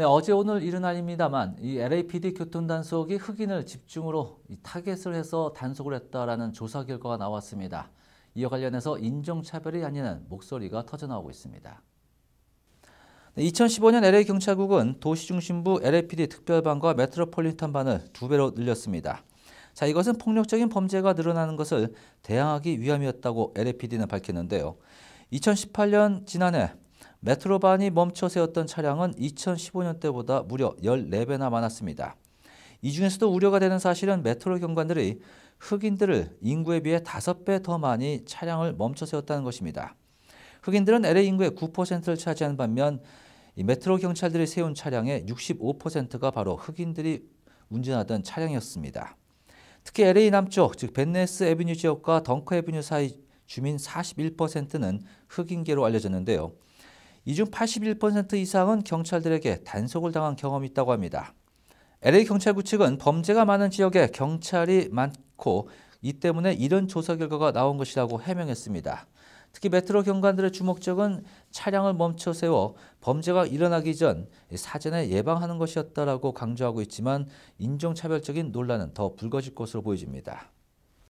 네, 어제 오늘 이른 날입니다만 이 LAPD 교통단속이 흑인을 집중으로 타겟을 해서 단속을 했다라는 조사 결과가 나왔습니다. 이와 관련해서 인종차별이 아니는 목소리가 터져나오고 있습니다. 2015년 LA경찰국은 도시중심부 LAPD 특별반과 메트로폴리탄 반을 두 배로 늘렸습니다. 자, 이것은 폭력적인 범죄가 늘어나는 것을 대항하기 위함이었다고 LAPD는 밝혔는데요. 2018년 지난해 메트로반이 멈춰 세웠던 차량은 2015년 때보다 무려 14배나 많았습니다. 이 중에서도 우려가 되는 사실은 메트로 경관들이 흑인들을 인구에 비해 5배 더 많이 차량을 멈춰 세웠다는 것입니다. 흑인들은 LA 인구의 9%를 차지하는 반면 메트로 경찰들이 세운 차량의 65%가 바로 흑인들이 운전하던 차량이었습니다. 특히 LA 남쪽, 즉 벤네스 에비뉴 지역과 덩크 에비뉴 사이 주민 41%는 흑인계로 알려졌는데요. 이중81% 이상은 경찰들에게 단속을 당한 경험이 있다고 합니다. LA경찰구 측은 범죄가 많은 지역에 경찰이 많고 이 때문에 이런 조사 결과가 나온 것이라고 해명했습니다. 특히 메트로 경관들의 주목적은 차량을 멈춰 세워 범죄가 일어나기 전 사전에 예방하는 것이었다고 강조하고 있지만 인종차별적인 논란은 더 불거질 것으로 보여니다